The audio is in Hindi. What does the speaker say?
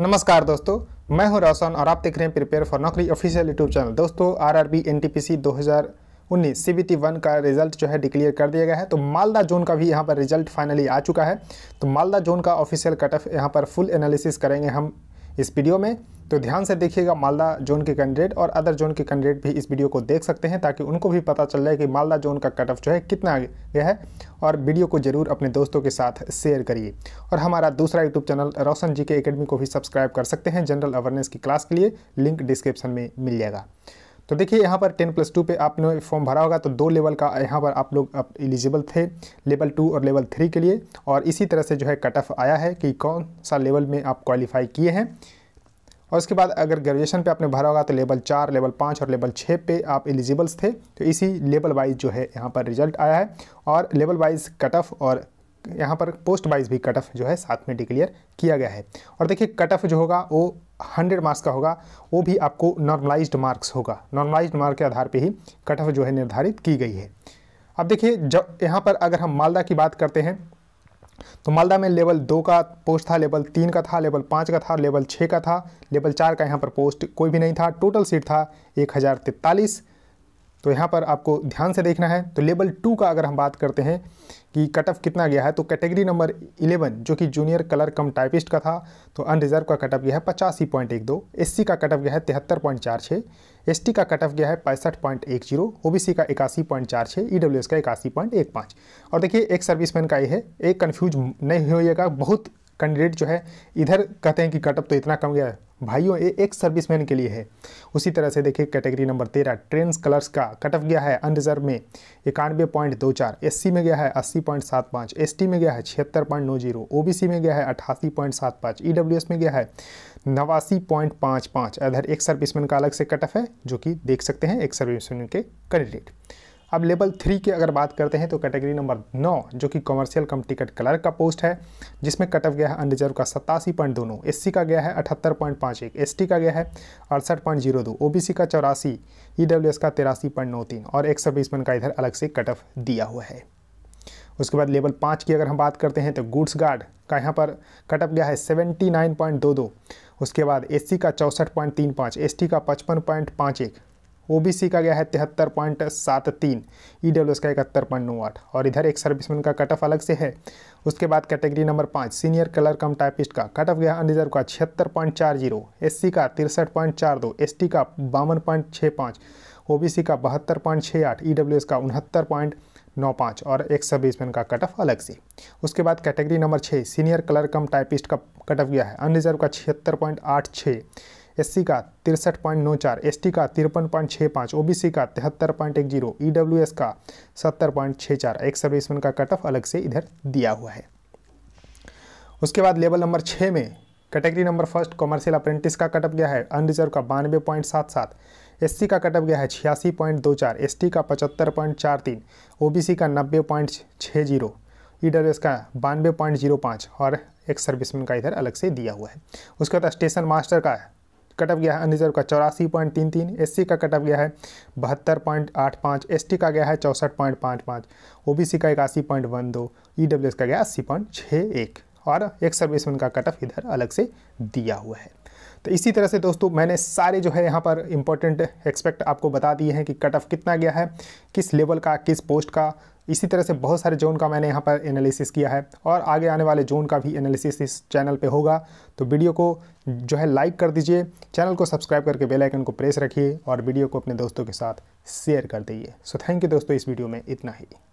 नमस्कार दोस्तों मैं हूं रोशन और आप देख रहे हैं प्रिपेयर फॉर नौकरी ऑफिशियल यूट्यूब चैनल दोस्तों आरआरबी एनटीपीसी 2019 सीबीटी वन का रिजल्ट जो है डिक्लेयर कर दिया गया है तो मालदा जोन का भी यहाँ पर रिजल्ट फाइनली आ चुका है तो मालदा जोन का ऑफिशियल कट ऑफ यहाँ पर फुल एनालिसिस करेंगे हम इस वीडियो में तो ध्यान से देखिएगा मालदा जोन के कैंडिडेट और अदर जोन के कैंडिडेट भी इस वीडियो को देख सकते हैं ताकि उनको भी पता चल जाए कि मालदा जोन का कट ऑफ जो है कितना आ गया है और वीडियो को जरूर अपने दोस्तों के साथ शेयर करिए और हमारा दूसरा यूट्यूब चैनल रोशन जी के अकेडमी को भी सब्सक्राइब कर सकते हैं जनरल अवेयरनेस की क्लास के लिए लिंक डिस्क्रिप्शन में मिल जाएगा तो देखिए यहाँ पर टेन प्लस टू पर आपने फॉर्म भरा होगा तो दो लेवल का यहाँ पर आप लोग अब एलिजिबल थे लेवल टू और लेवल थ्री के लिए और इसी तरह से जो है कट ऑफ आया है कि कौन सा लेवल में आप क्वालिफाई किए हैं और उसके बाद अगर ग्रेजुएशन पे आपने भरा होगा तो लेवल चार लेवल पाँच और लेवल छः पे आप एलिजिबल्स थे तो इसी लेवल वाइज जो है यहाँ पर रिजल्ट आया है और लेवल वाइज कट ऑफ और यहाँ पर पोस्ट वाइज भी कट ऑफ जो है साथ में डिक्लेयर किया गया है और देखिए कट ऑफ जो होगा वो हंड्रेड मार्क्स का होगा वो भी आपको नॉर्मलाइज्ड मार्क्स होगा नॉर्मलाइज्ड मार्क के आधार पर ही कट ऑफ जो है निर्धारित की गई है अब देखिए जब यहाँ पर अगर हम मालदा की बात करते हैं तो मालदा में लेवल दो का पोस्ट था लेवल तीन का था लेवल पाँच का था लेवल छः का था लेवल चार का यहाँ पर पोस्ट कोई भी नहीं था टोटल सीट था एक हज़ार तैंतालीस तो यहाँ पर आपको ध्यान से देखना है तो लेवल टू का अगर हम बात करते हैं कि कट ऑफ कितना गया है तो कैटेगरी नंबर इलेवन जो कि जूनियर कलर कम टाइपिस्ट का था तो अनरिजर्व का कट ऑफ गया है पचासी पॉइंट एक दो एस का कट ऑफ गया है तिहत्तर पॉइंट चार छः एस का कट ऑफ गया है पैंसठ पॉइंट एक जीरो ओ बी सी का इक्यासी पॉइंट चार छः ई डब्ल्यू एस का इक्यासी पॉइंट एक पाँच और देखिए एक सर्विसमैन का ये है एक कन्फ्यूज नहीं होइएगा बहुत कैंडिडेट जो है इधर कहते हैं कि कटअप तो इतना कम गया है भाइयों ये एक सर्विसमैन के लिए है उसी तरह से देखिए कैटेगरी नंबर तेरह ट्रेन कलर्स का कट ऑफ गया है अनरिजर्व में इक्यानवे पॉइंट दो चार एस में गया है अस्सी पॉइंट सात पाँच एस में गया है छिहत्तर पॉइंट नौ जीरो ओ में गया है अठासी पॉइंट सात पाँच ई में गया है नवासी पॉइंट पाँच पाँच अधर एक सर्विसमैन का अलग से कट ऑफ है जो कि देख सकते हैं एक सर्विसमैन के कैंडिडेट अब लेवल थ्री की अगर बात करते हैं तो कैटेगरी नंबर नौ जो कि कमर्शियल कम टिकट क्लर्क का पोस्ट है जिसमें कटअप गया है अनरिजर्व का सत्तासी पॉइंट दोनों एस का गया है अठहत्तर पॉइंट पाँच एक एस का गया है अड़सठ पॉइंट जीरो दो ओ का चौरासी ई का तिरासी पॉइंट नौ तीन और एक सौ का इधर अलग से कटअप दिया हुआ है उसके बाद लेवल पाँच की अगर हम बात करते हैं तो गुड्स गार्ड का यहाँ पर कटअप गया है सेवेंटी नाइन पॉइंट दो दो उसके बाद एस का चौंसठ पॉइंट तीन पाँच एस का पचपन पॉइंट पाँच एक ओबीसी का गया है तिहत्तर पॉइंट सात तीन ई डब्ल्यू एस का इकहत्तर पॉइंट नौ आठ और इधर एक सर्विसमैन का कट ऑफ अलग से है उसके बाद कैटेगरी नंबर पाँच सीनियर कलर कम टाइपिस्ट का कट ऑफ गया अनरिजर्व का छिहत्तर पॉइंट चार जीरो एस सी का तिरसठ पॉइंट चार दो एस टी का बावन पॉइंट छः पाँच ओ बी सी का बहत्तर पॉइंट छः आठ ई डब्ल्यू एस का उनहत्तर पॉइंट नौ पाँच और एक सर्विसमैन का कट ऑफ अलग से उसके बाद कैटेगरी नंबर छः सीनियर कलर कम टाइपिस्ट का कट ऑफ गया है अनरिजर्व का छिहत्तर पॉइंट आठ छः एस का तिरसठ पॉइंट नौ चार एस का तिरपन पॉइंट छः पाँच ओ का तिहत्तर पॉइंट एक जीरो ई डब्ल्यू एस का सत्तर पॉइंट छः चार एक सर्विसमैन का कट ऑफ अलग से इधर दिया हुआ है उसके बाद लेवल नंबर छः में category number first commercial apprentice का कटअप गया है अनरिजर्व का बानवे पॉइंट सात सात एस का कटअप गया है छियासी पॉइंट दो चार एस का पचहत्तर पॉइंट चार तीन ओ का नब्बे पॉइंट छः जीरो ई e का बानवे पॉइंट जीरो पाँच और एक सर्विसमैन का इधर अलग से दिया हुआ है उसके बाद स्टेशन मास्टर का कटअप गया है अनरिजर्व का चौरासी पॉइंट तीन तीन एस का कटअप गया है बहत्तर पॉइंट आठ पाँच एस का गया है चौंसठ पॉइंट पाँच पाँच ओ बी सी का इक्यासी पॉइंट वन दो ई डब्ल्यू एस का गया अस्सी पॉइंट छः एक और एक सर्विसमैन का कटअप इधर अलग से दिया हुआ है तो इसी तरह से दोस्तों मैंने सारे जो है यहाँ पर इंपॉर्टेंट एक्सपेक्ट आपको बता दिए हैं कि कट ऑफ कितना गया है किस लेवल का किस पोस्ट का इसी तरह से बहुत सारे जोन का मैंने यहाँ पर एनालिसिस किया है और आगे आने वाले जोन का भी एनालिसिस इस चैनल पे होगा तो वीडियो को जो है लाइक कर दीजिए चैनल को सब्सक्राइब करके बेल आइकन को प्रेस रखिए और वीडियो को अपने दोस्तों के साथ शेयर कर दीजिए सो थैंक यू दोस्तों इस वीडियो में इतना ही